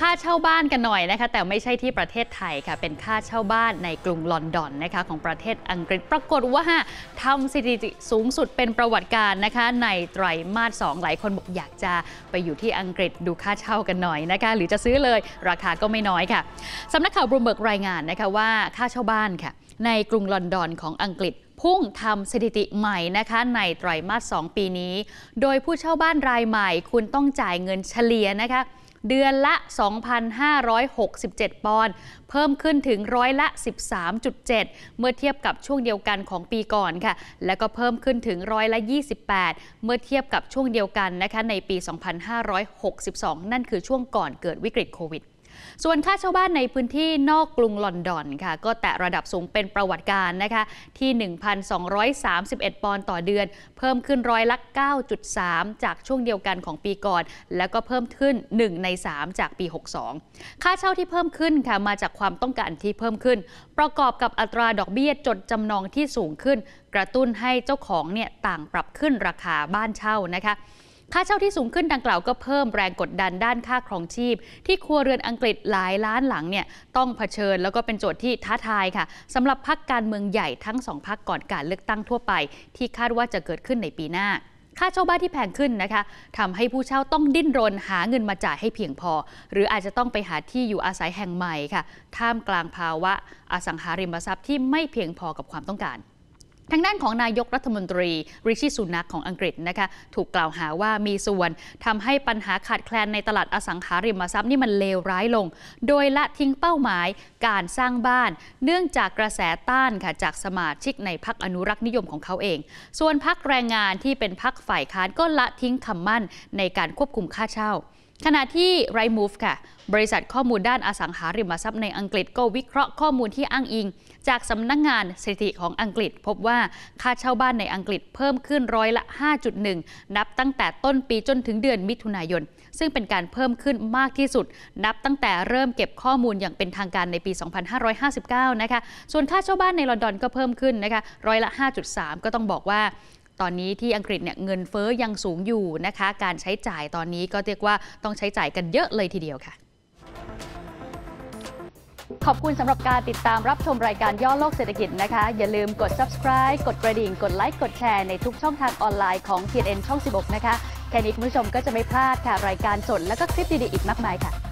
ค่าเช่าบ้านกันหน่อยนะคะ แต่ไม่ใช่ที่ประเทศไทยค่ะ เป็นค่าเช่าบ้านในกรุงลอนดอนนะคะ ของประเทศอังกฤษ ปรากฏว่าทำสถิติสูงสุดเป็นประวัติการนะคะ ในไตรมาส2หลายคนบอกอยากจะไปอยู่ที่อังกฤษดูค่าเช่ากันหน่อยนะคะหรือจะซื้อเลยราคาก็ไม่น้อยค่ะสำนักข่าวบลูมเบิร์กรายงานนะคะ ว่าค่าเช่าบ้านค่ะ ในกรุงลอนดอนของอังกฤษ พุ่งทำสถิติใหม่นะคะ ในไตรมาส2ปีนี้ โดยผู้เช่าบ้านรายใหม่ คุณต้องจ่ายเงินเฉลี่ยนะคะเดือนละ 2,567 ปอนด์ เพิ่มขึ้นถึงร้อยละ 13.7 เมื่อเทียบกับช่วงเดียวกันของปีก่อนค่ะ และก็เพิ่มขึ้นถึงร้อยละ 28 เมื่อเทียบกับช่วงเดียวกันนะคะในปี 2562 นั่นคือช่วงก่อนเกิดวิกฤตโควิดส่วนค่าเช่าบ้านในพื้นที่นอกกรุงลอนดอนค่ะ ก็แตะระดับสูงเป็นประวัติการนะคะที่ 1,231ปอนด์ต่อเดือน เพิ่มขึ้นร้อยละ9.3 จากช่วงเดียวกันของปีก่อนแล้วก็เพิ่มขึ้น 1 ใน 3 จากปี 62 ค่าเช่าที่เพิ่มขึ้นค่ะมาจากความต้องการที่เพิ่มขึ้น ประกอบกับอัตราดอกเบี้ยจดจำนองที่สูงขึ้น กระตุ้นให้เจ้าของเนี่ยต่างปรับขึ้นราคาบ้านเช่านะคะค่าเช่าที่สูงขึ้นดังกล่าวก็เพิ่มแรงกดดันด้านค่าครองชีพ ที่ครัวเรือนอังกฤษหลายล้านหลังเนี่ยต้องเผชิญแล้วก็เป็นโจทย์ที่ท้าทายค่ะสำหรับพักการเมืองใหญ่ทั้งสองพักก่อนการเลือกตั้งทั่วไป ที่คาดว่าจะเกิดขึ้นในปีหน้า ค่าเช่าบ้านที่แพงขึ้นนะคะทำให้ผู้เช่าต้องดิ้นรนหาเงินมาจ่ายให้เพียงพอ หรืออาจจะต้องไปหาที่อยู่อาศัยแห่งใหม่ค่ะ ท่ามกลางภาวะอสังหาริมทรัพย์ที่ไม่เพียงพอกับความต้องการทางด้านของนายกรัฐมนตรี ริชิสุนักของอังกฤษนะคะถูกกล่าวหาว่ามีส่วนทำให้ปัญหาขาดแคลนในตลาดอสังหาริมทรัพย์นี่มันเลวร้ายลง โดยละทิ้งเป้าหมายการสร้างบ้าน เนื่องจากกระแสต้านค่ะจากสมาชิกในพักอนุรักษ์นิยมของเขาเอง ส่วนพักแรงงานที่เป็นพักฝ่ายค้านก็ละทิ้งคำมั่นในการควบคุมค่าเช่าขณะที่ไรมูฟค่ะ บริษัทข้อมูลด้านอสังหาริมทรัพย์ในอังกฤษก็วิเคราะห์ข้อมูลที่อ้างอิง จากสำนักงงานสถิติของอังกฤษ พบว่าค่าเช่าบ้านในอังกฤษเพิ่มขึ้นร้อยละ 5.1 นับตั้งแต่ต้นปีจนถึงเดือนมิถุนายน ซึ่งเป็นการเพิ่มขึ้นมากที่สุด นับตั้งแต่เริ่มเก็บข้อมูลอย่างเป็นทางการในปี 2559 นะคะส่วนค่าเช่าบ้านในลอนดอน ก็เพิ่มขึ้นนะคะร้อยละ 5.3 ก็ต้องบอกว่าตอนนี้ที่อังกฤษเนี่ยเงินเฟ้อยังสูงอยู่นะคะ การใช้จ่ายตอนนี้ก็เรียกว่าต้องใช้จ่ายกันเยอะเลยทีเดียวค่ะ ขอบคุณสำหรับการติดตามรับชมรายการย่อโลกเศรษฐกิจนะคะ อย่าลืมกด subscribe กดกระดิ่งกดไลค์กดแชร์ในทุกช่องทางออนไลน์ของ TNN ช่อง 16 นะคะ แค่นี้คุณผู้ชมก็จะไม่พลาดค่ะ รายการสดและก็คลิปดีๆอีกมากมายค่ะ